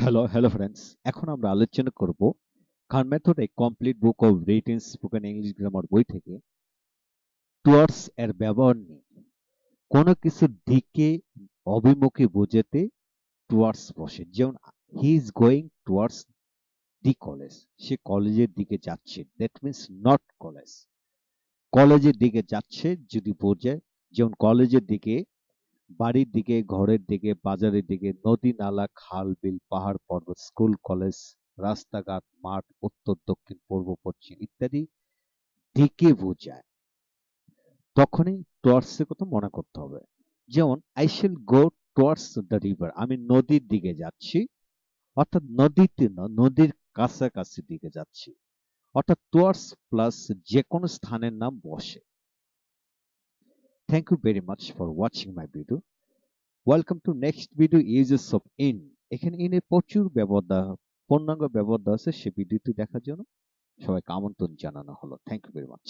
Hello hello friends এখন আমরা আলোচনা করব Khan method a complete book of written spoken English grammar বই থেকে টুয়ার্ডস এর ব্যবহার নিয়ে কোনো কিছুর দিকে অভিমুখী বোঝাতে টুয়ার্ডস বসে যেমন he is going towards the college সে কলেজের দিকে যাচ্ছে দ্যাট মিনস নট কলেজ কলেজের দিকে যাচ্ছে যদি বোঝায় যেমন কলেজের দিকে বাড়ির দিকে ঘরের দিকে বাজারের দিকে নদী নালা খাল বিল পাহাড় পর্বত স্কুল কলেজ রাস্তাঘাট মাঠ উত্তর দক্ষিণ পূর্ব পশ্চিম ইত্যাদি দিকে বোঝায় তখনই টর্সের কথা মনে করতে হবে যেমন আই শিল গো টুয়ার্ডস দ্য রিভার আমি নদীর দিকে যাচ্ছি অর্থাৎ নদীতে নদীর কাছাকাছি দিকে যাচ্ছি অর্থাৎ টুয়ার্ডস প্লাস যে কোনো স্থানের নাম বসে Thank you very much for watching my video. Welcome to next video uses of in. এখানে in এর প্রচুর ব্যবহার দেওয়া পূর্ণাঙ্গ ব্যবহার আছে সে ভিডিওটি দেখার জন্য সবাইকে আমন্ত্রণ জানানো হলো থ্যাংক ইউ ভেরি মাচ